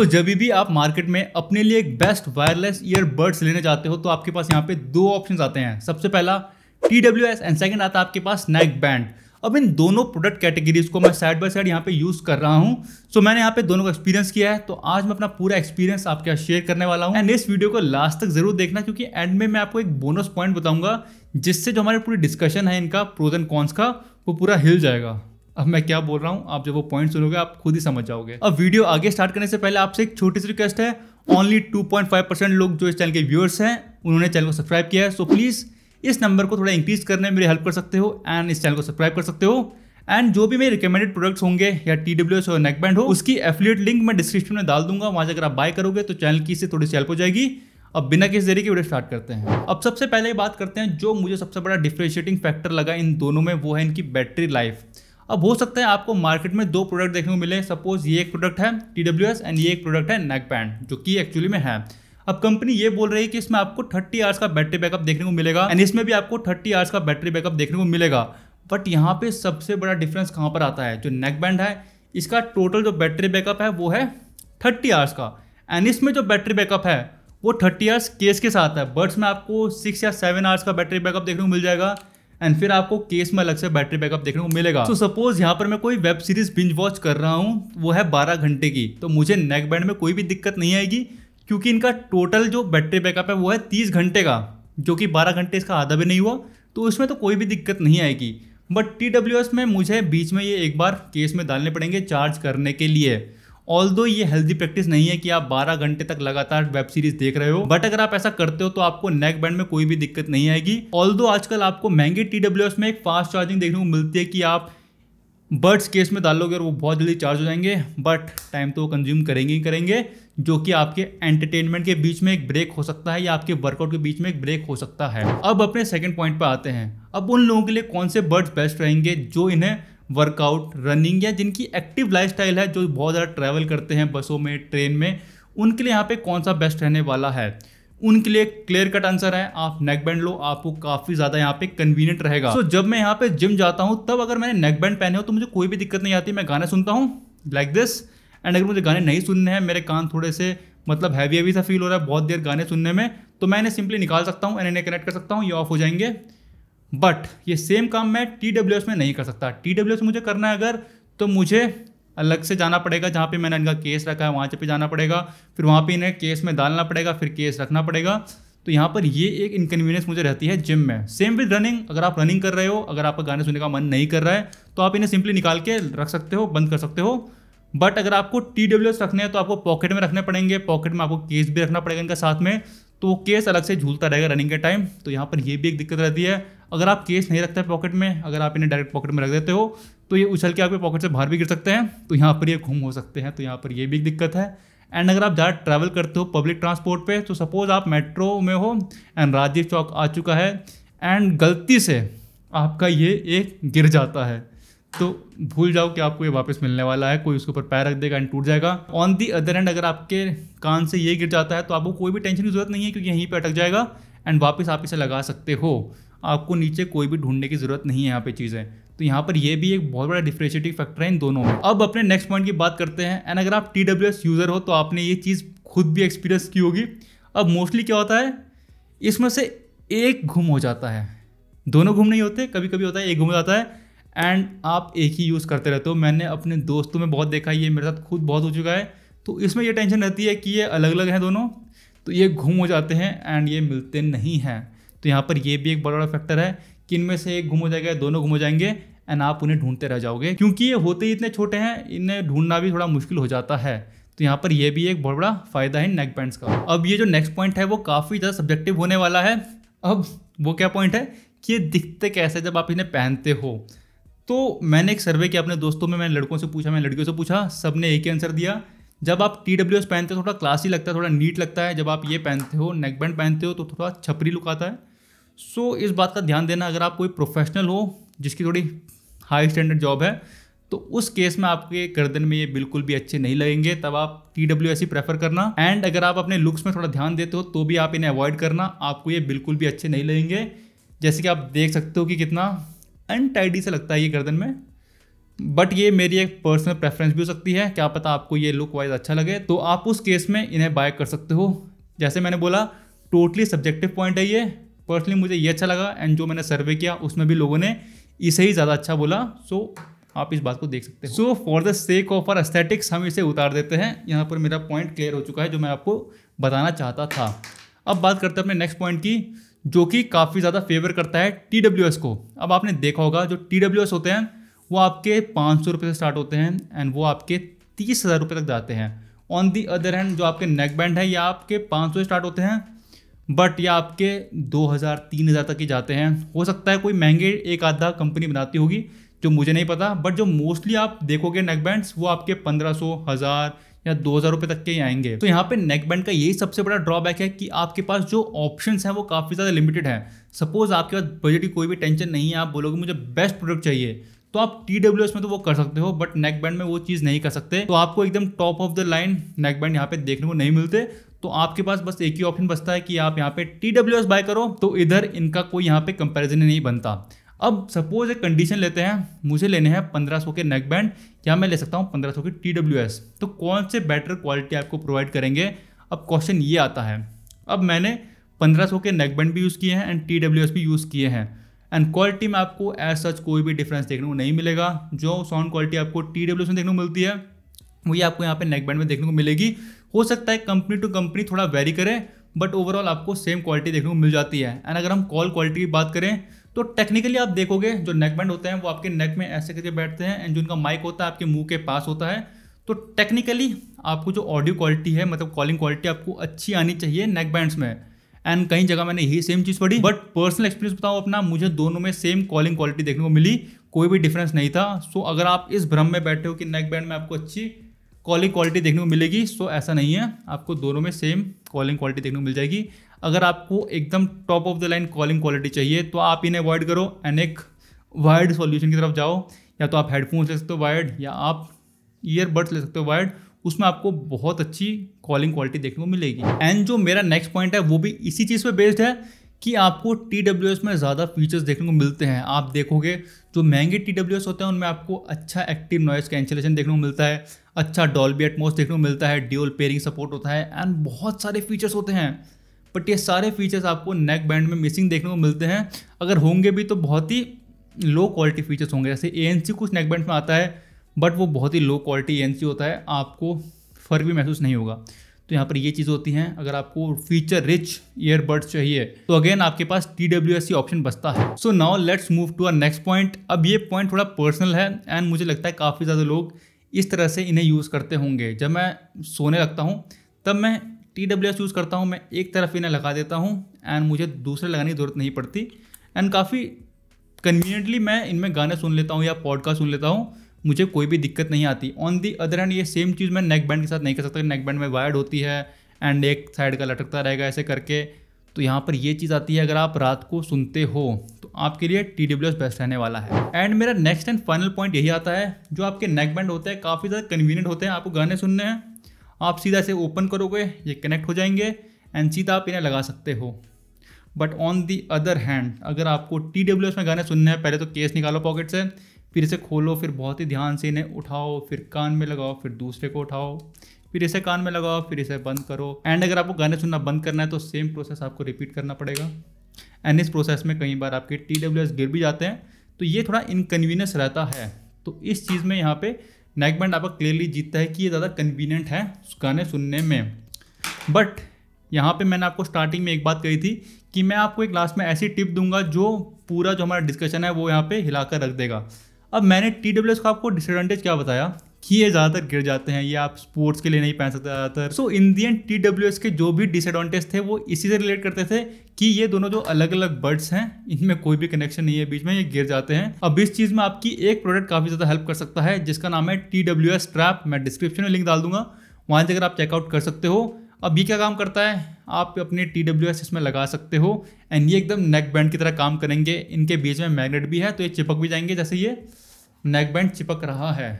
दोस्तों जब भी आप मार्केट में अपने लिए एक बेस्ट वायरलेस ईयरबड्स लेने जाते हो तो आपके पास यहाँ पे दो ऑप्शन आते हैं सबसे पहला T W S and second आता है आपके पास नेक बैंड अब इन दोनों प्रोडक्ट कैटेगरीज को मैं साइड बाय साइड यहाँ पे यूज़ कर रहा हूँ सो so, मैंने यहाँ पे दोनों का एक्सपीरियंस किया है तो आज मैं अपना पूरा एक्सपीरियंस आपके साथ शेयर करने वाला हूँ एंड इस वीडियो को लास्ट तक जरूर देखना क्योंकि एंड में मैं आपको एक बोनस पॉइंट बताऊंगा जिससे जो हमारे पूरी डिस्कशन है इनका प्रोजन कॉन्स का वो पूरा हिल जाएगा अब मैं क्या बोल रहा हूँ आप जब वो पॉइंट सुनोगे आप खुद ही समझ जाओगे अब वीडियो आगे स्टार्ट करने से पहले आपसे एक छोटी सी रिक्वेस्ट है ओनली 2.5 परसेंट लोग जो इस चैनल के व्यूअर्स हैं उन्होंने चैनल को सब्सक्राइब किया है सो प्लीज़ इस नंबर को थोड़ा इंक्रीज करने में मेरी हेल्प कर सकते हो एंड इस चैनल को सब्सक्राइब कर सकते हो एंड जो भी मेरे रिकमेंडेड प्रोडक्ट्स होंगे या टी डब्ल्यू एस और नेकबैंड हो उसकी एफिलिएट लिंक मैं डिस्क्रिप्शन में डाल दूंगा वहाँ से अगर आप बाय करोगे तो चैनल की इससे थोड़ी सी हेल्प हो जाएगी अब बिना किसी देरी के वीडियो स्टार्ट करते हैं अब सबसे पहले बात करते हैं जो मुझे सबसे बड़ा डिफ्रेंशिएटिंग फैक्टर लगा इन दोनों में वो है इनकी बैटरी लाइफ अब हो सकता है आपको मार्केट में दो प्रोडक्ट देखने को मिले सपोज ये एक प्रोडक्ट है टी एंड ये एक प्रोडक्ट है नेक बैंड जो कि एक्चुअली में है अब कंपनी ये बोल रही है कि इसमें आपको 30 आवर्स का बैटरी बैकअप देखने को मिलेगा एंड इसमें भी आपको 30 आवर्स का बैटरी बैकअप देखने को मिलेगा बट यहाँ पे सबसे बड़ा डिफरेंस कहाँ पर आता है जो नेक बैंड है इसका टोटल जो बैटरी बैकअप है वो है थर्टी आवर्स का एंड इसमें जो बैटरी बैकअप है वो थर्टी आवर्स केस के साथ है बर्ड्स में आपको सिक्स या सेवन आवर्स का बैटरी बैकअप देखने को मिल जाएगा एंड फिर आपको केस में अलग से बैटरी बैकअप देखने को मिलेगा तो सपोज यहाँ पर मैं कोई वेब सीरीज बिंज वॉच कर रहा हूँ वो है बारह घंटे की तो मुझे नेक बैंड में कोई भी दिक्कत नहीं आएगी क्योंकि इनका टोटल जो बैटरी बैकअप है वो है तीस घंटे का जो कि बारह घंटे इसका आधा भी नहीं हुआ तो उसमें तो कोई भी दिक्कत नहीं आएगी बट टी में मुझे बीच में ये एक बार केस में डालने पड़ेंगे चार्ज करने के लिए ऑल दो ये हेल्दी प्रैक्टिस नहीं है कि आप 12 घंटे तक लगातार वेब सीरीज देख रहे हो बट अगर आप ऐसा करते हो तो आपको नेक बैंड में कोई भी दिक्कत नहीं आएगी ऑल दो आजकल आपको महंगे टी में एक फास्ट चार्जिंग देखने को मिलती है कि आप बर्ड्स केस में डालोगे और वो बहुत जल्दी चार्ज हो जाएंगे बट टाइम तो वो कंज्यूम करेंगे ही करेंगे जो कि आपके एंटरटेनमेंट के बीच में एक ब्रेक हो सकता है या आपके वर्कआउट के बीच में एक ब्रेक हो सकता है अब अपने सेकंड पॉइंट पर आते हैं अब उन लोगों के लिए कौन से बर्ड्स बेस्ट रहेंगे जो इन्हें वर्कआउट रनिंग या जिनकी एक्टिव लाइफस्टाइल है जो बहुत ज़्यादा ट्रैवल करते हैं बसों में ट्रेन में उनके लिए यहाँ पे कौन सा बेस्ट रहने वाला है उनके लिए क्लियर कट आंसर है आप नेक बैंड लो आपको काफी ज्यादा यहाँ पे कन्वीनियंट रहेगा तो so, जब मैं यहाँ पे जिम जाता हूँ तब अगर मैंने नेक बैंड पहने हो तो मुझे कोई भी दिक्कत नहीं आती मैं गाने सुनता हूँ लाइक दिस एंड अगर मुझे गाने नहीं सुनने हैं मेरे कान थोड़े से मतलब हैवी हैवी सा फील हो रहा है बहुत देर गाने सुनने में तो मैं इन्हें सिंपली निकाल सकता हूँ एंड इन्हें कनेक्ट कर सकता हूँ ये ऑफ हो जाएंगे बट ये सेम काम मैं टी डब्ल्यू एस में नहीं कर सकता टी डब्ल्यू एस मुझे करना है अगर तो मुझे अलग से जाना पड़ेगा जहाँ पे मैंने इनका केस रखा है वहाँ पे जाना पड़ेगा फिर वहाँ पे इन्हें केस में डालना पड़ेगा फिर केस रखना पड़ेगा तो यहाँ पर ये एक इनकन्वीनियंस मुझे रहती है जिम में सेम विद रनिंग अगर आप रनिंग कर रहे हो अगर आपका गाने सुनने का मन नहीं कर रहा है तो आप इन्हें सिंपली निकाल के रख सकते हो बंद कर सकते हो बट अगर आपको टी डब्ल्यू एस रखने हैं तो आपको पॉकेट में रखने पड़ेंगे पॉकेट में आपको केस भी रखना पड़ेगा इनका साथ में तो वो केस अलग से झूलता रहेगा रनिंग के टाइम तो यहाँ पर ये भी एक दिक्कत रहती है अगर आप केस नहीं रखते पॉकेट में अगर आप इन्हें डायरेक्ट पॉकेट में रख देते हो तो ये उछल के आपके पॉकेट से बाहर भी गिर सकते हैं तो यहाँ पर ये घूम हो सकते हैं तो यहाँ पर ये भी एक दिक्कत है एंड अगर आप ज़्यादा ट्रैवल करते हो पब्लिक ट्रांसपोर्ट पे तो सपोज़ आप मेट्रो में हो एंड राजीव चौक आ चुका है एंड गलती से आपका ये एक गिर जाता है तो भूल जाओ कि आपको ये वापस मिलने वाला है कोई उसके ऊपर पैर रख देगा एंड टूट जाएगा ऑन दी अदर एंड अगर आपके कान से ये गिर जाता है तो आपको कोई भी टेंशन की जरूरत नहीं है क्योंकि यहीं पर अटक जाएगा एंड वापस आप इसे लगा सकते हो आपको नीचे कोई भी ढूंढने की ज़रूरत नहीं है यहाँ पे चीज़ें तो यहाँ पर यह भी एक बहुत बड़ा डिफ्रेंशिएटिव फैक्टर है इन दोनों में अब अपने नेक्स्ट पॉइंट की बात करते हैं एंड अगर आप टी यूज़र हो तो आपने ये चीज़ खुद भी एक्सपीरियंस की होगी अब मोस्टली क्या होता है इसमें से एक घुम हो जाता है दोनों घुम नहीं होते कभी कभी होता है एक घुम हो जाता है एंड आप एक ही यूज़ करते रहते हो मैंने अपने दोस्तों में बहुत देखा ये मेरे साथ खुद बहुत हो चुका है तो इसमें ये टेंशन रहती है कि ये अलग अलग हैं दोनों तो ये घूम हो जाते हैं एंड ये मिलते नहीं हैं तो यहाँ पर ये भी एक बड़ा बड़ा फैक्टर है कि इनमें से एक घूम हो जाएगा दोनों घूम हो जाएंगे एंड आप उन्हें ढूंढते रह जाओगे क्योंकि ये होते ही इतने छोटे हैं इन्हें ढूंढना भी थोड़ा मुश्किल हो जाता है तो यहाँ पर यह भी एक बहुत बड़ा फ़ायदा है नेक बैंड्स का अब ये जो नेक्स्ट पॉइंट है वो काफ़ी ज़्यादा सब्जेक्टिव होने वाला है अब वो क्या पॉइंट है कि ये दिखते कैसे जब आप इन्हें पहनते हो तो मैंने एक सर्वे किया अपने दोस्तों में मैंने लड़कों से पूछा मैंने लड़कियों से पूछा सब ने एक ही आंसर दिया जब आप टी डब्ल्यू एस पहनते हो थोड़ा क्लासी लगता है थोड़ा नीट लगता है जब आप ये पहनते हो नेकबैंड पहनते हो तो थोड़ा छपरी लुक आता है सो इस बात का ध्यान देना अगर आप कोई प्रोफेशनल हो जिसकी थोड़ी हाई स्टैंडर्ड जॉब है तो उस केस में आपके गर्दन में ये बिल्कुल भी अच्छे नहीं लगेंगे तब आप टी डब्ल्यू एस ही प्रेफर करना एंड अगर आप अपने लुक्स में थोड़ा ध्यान देते हो तो भी आप इन्हें अवॉइड करना आपको ये बिल्कुल भी अच्छे नहीं लगेंगे जैसे कि आप देख सकते हो कि कितना अनटाइडी से लगता है ये गर्दन में बट ये मेरी एक पर्सनल प्रेफरेंस भी हो सकती है क्या पता आपको ये लुक वाइज अच्छा लगे तो आप उस केस में इन्हें बाय कर सकते हो जैसे मैंने बोला टोटली सब्जेक्टिव पॉइंट है ये पर्सनली मुझे ये अच्छा लगा एंड जो मैंने सर्वे किया उसमें भी लोगों ने इसे ही ज़्यादा अच्छा बोला सो so, आप इस बात को देख सकते हैं so for the sake of our aesthetics हम इसे उतार देते हैं यहाँ पर मेरा पॉइंट क्लियर हो चुका है जो मैं आपको बताना चाहता था अब बात करते हैं अपने नेक्स्ट पॉइंट की जो कि काफ़ी ज़्यादा फेवर करता है टी को अब आपने देखा होगा जो टी होते हैं वो आपके पाँच सौ रुपये से स्टार्ट होते हैं एंड वो आपके तीस हज़ार रुपये तक जाते हैं ऑन दी अदर हैंड जो आपके नेक बैंड है या आपके पाँच सौ स्टार्ट होते हैं बट या आपके दो हज़ार तीन हज़ार तक ही जाते हैं हो सकता है कोई महंगे एक आधा कंपनी बनाती होगी जो मुझे नहीं पता बट जो मोस्टली आप देखोगे नेक बैंड्स वो आपके पंद्रह सौ हज़ार या दो हज़ार रुपये तक के ही आएंगे तो यहाँ पे नेक बैंड का यही सबसे बड़ा ड्रॉबैक है कि आपके पास जो ऑप्शन है वो काफ़ी ज़्यादा लिमिटेड है सपोज आपके पास बजट की कोई भी टेंशन नहीं है आप बोलोगे मुझे बेस्ट प्रोडक्ट चाहिए तो आप टी डब्ल्यू एस में तो वो कर सकते हो बट नेक बैंड में वो चीज़ नहीं कर सकते तो आपको एकदम top of the line neckband यहाँ पे देखने को नहीं मिलते तो आपके पास बस एक ही ऑप्शन बचता है कि आप यहाँ पे टी डब्ल्यू एस बाय करो तो इधर इनका कोई यहाँ पे कंपेरिजन नहीं बनता अब सपोज एक कंडीशन लेते हैं मुझे लेने हैं पंद्रह सौ के नेक बैंड या मैं ले सकता हूँ पंद्रह सौ के टी डब्ल्यू एस तो कौन से बेटर क्वालिटी आपको प्रोवाइड करेंगे अब क्वेश्चन ये आता है अब मैंने पंद्रह सौ के नेक बैंड भी यूज़ किए हैं एंड टी डब्ल्यू एस भी यूज़ किए हैं एंड क्वालिटी में आपको एज सच कोई भी डिफरेंस देखने को नहीं मिलेगा जो साउंड क्वालिटी आपको टी डब्ल्यू एस में देखने को मिलती है वही आपको यहाँ पे नेक बैंड में देखने को मिलेगी हो सकता है कंपनी टू कंपनी थोड़ा वेरी करे बट ओवरऑल आपको सेम क्वालिटी देखने को मिल जाती है एंड अगर हम कॉल क्वालिटी की बात करें तो टेक्निकली आप देखोगे जो नेक बैंड होते हैं वो आपके नेक में ऐसे करके बैठते हैं एंड जिनका माइक होता है आपके मुंह के पास होता है तो टेक्निकली आपको जो ऑडियो क्वालिटी है मतलब कॉलिंग क्वालिटी आपको अच्छी आनी चाहिए नेक बैंड्स में एंड कहीं जगह मैंने यही सेम चीज़ पढ़ी बट पर्सनल एक्सपीरियंस बताऊँ अपना मुझे दोनों में सेम कॉलिंग क्वालिटी देखने को मिली कोई भी डिफरेंस नहीं था सो अगर आप इस भ्रम में बैठे हो कि नेक बैंड में आपको अच्छी कॉलिंग क्वालिटी देखने को मिलेगी सो ऐसा नहीं है आपको दोनों में सेम कॉलिंग क्वालिटी देखने को मिल जाएगी अगर आपको एकदम top of the line calling quality चाहिए तो आप इन्हें अवॉइड करो एंड एक वायर्ड सॉल्यूशन की तरफ जाओ या तो आप हेडफोन्स ले सकते हो वायर्ड या आप ईयरबड्स ले सकते हो वायर्ड उसमें आपको बहुत अच्छी कॉलिंग क्वालिटी देखने को मिलेगी एंड जो मेरा नेक्स्ट पॉइंट है वो भी इसी चीज़ पर बेस्ड है कि आपको टी में ज़्यादा फीचर्स देखने को मिलते हैं आप देखोगे जो महंगे टी होते हैं उनमें आपको अच्छा एक्टिव नॉइस कैंसिलेशन देखने को मिलता है अच्छा डॉल्बी एटमोस देखने को मिलता है ड्यूल पेयरिंग सपोर्ट होता है एंड बहुत सारे फीचर्स होते हैं बट ये सारे फीचर्स आपको नेक बैंड में मिसिंग देखने को मिलते हैं अगर होंगे भी तो बहुत ही लो क्वालिटी फीचर्स होंगे जैसे ए कुछ नेक बैंड में आता है बट वो बहुत ही लो क्वालिटी ए होता है आपको फ़र्क भी महसूस नहीं होगा तो यहाँ पर ये चीज़ होती हैं अगर आपको फीचर रिच ईयरबड्स चाहिए तो अगेन आपके पास टी डब्ल्यू एस सी ऑप्शन बचता है so now let's move to our next point अब ये पॉइंट थोड़ा पर्सनल है एंड मुझे लगता है काफ़ी ज़्यादा लोग इस तरह से इन्हें यूज़ करते होंगे जब मैं सोने लगता हूँ तब मैं टी डब्ल्यू एस यूज़ करता हूँ मैं एक तरफ इन्हें लगा देता हूँ एंड मुझे दूसरे लगाने की ज़रूरत नहीं पड़ती एंड काफ़ी कन्वीनियंटली मैं इनमें गाने सुन लेता हूँ या पॉडकास्ट सुन लेता हूँ मुझे कोई भी दिक्कत नहीं आती ऑन दी अदर हैंड ये सेम चीज़ मैं नेक बैंड के साथ नहीं कर सकता नेक बैंड में वायर्ड होती है एंड एक साइड का लटकता रहेगा ऐसे करके तो यहाँ पर ये चीज़ आती है अगर आप रात को सुनते हो तो आपके लिए टी डब्ल्यू एस बेस्ट रहने वाला है एंड मेरा नेक्स्ट एंड फाइनल पॉइंट यही आता है जो आपके नेक बैंड होते हैं काफ़ी ज़्यादा कन्वीनियंट होते हैं आपको गाने सुनने हैं आप सीधा से ओपन करोगे ये कनेक्ट हो जाएंगे एंड सीधा आप इन्हें लगा सकते हो but on the other hand अगर आपको टी डब्ल्यू एस में गाने सुनने हैं पहले तो केस निकालो पॉकेट से फिर इसे खोलो फिर बहुत ही ध्यान से इन्हें उठाओ फिर कान में लगाओ फिर दूसरे को उठाओ फिर इसे कान में लगाओ फिर इसे बंद करो एंड अगर आपको गाने सुनना बंद करना है तो सेम प्रोसेस आपको रिपीट करना पड़ेगा एंड इस प्रोसेस में कई बार आपके टी डब्ल्यू एस गिर भी जाते हैं तो ये थोड़ा इनकन्वीनियंस रहता है तो इस चीज़ में यहाँ पे बैंड आपका क्लियरली जीतता है कि ये ज़्यादा कन्वीनियंट है गाने सुनने में बट यहाँ पे मैंने आपको स्टार्टिंग में एक बात कही थी कि मैं आपको एक लास्ट में ऐसी टिप दूंगा जो पूरा जो हमारा डिस्कशन है वो यहाँ पे हिलाकर रख देगा अब मैंने टी डब्ल्यू एस का आपको डिसएडवांटेज क्या बताया कि ये ज़्यादातर गिर जाते हैं ये आप स्पोर्ट्स के लिए नहीं पहन सकते ज़्यादातर so Indian T W S के जो भी डिसएडवांटेज थे वो इसी से रिलेट करते थे कि ये दोनों जो अलग अलग बर्ड्स हैं इनमें कोई भी कनेक्शन नहीं है बीच में ये गिर जाते हैं अब इस चीज़ में आपकी एक प्रोडक्ट काफ़ी ज़्यादा हेल्प कर सकता है जिसका नाम है टी डब्ल्यू एस ट्रैप मैं डिस्क्रिप्शन में लिंक डाल दूंगा वहाँ से अगर आप चेकआउट कर सकते हो अब ये क्या काम करता है आप अपने टी डब्ल्यू एस इसमें लगा सकते हो एंड ये एकदम नेक बैंड की तरह काम करेंगे इनके बीच में मैग्नेट भी है तो ये चिपक भी जाएंगे जैसे ये नेक बैंड चिपक रहा है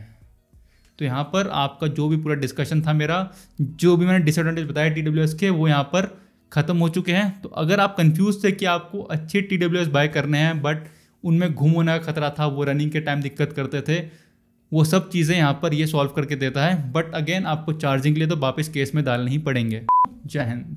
तो यहाँ पर आपका जो भी पूरा डिस्कशन था मेरा जो भी मैंने डिसएडवांटेज बताया टी के वो यहाँ पर ख़त्म हो चुके हैं तो अगर आप कंफ्यूज थे कि आपको अच्छे टी बाय करने हैं बट उनमें घूम होने का खतरा था वो रनिंग के टाइम दिक्कत करते थे वो सब चीज़ें यहाँ पर ये सॉल्व करके देता है बट अगेन आपको चार्जिंग के लिए तो वापस केस में डालने ही पड़ेंगे जय हिंद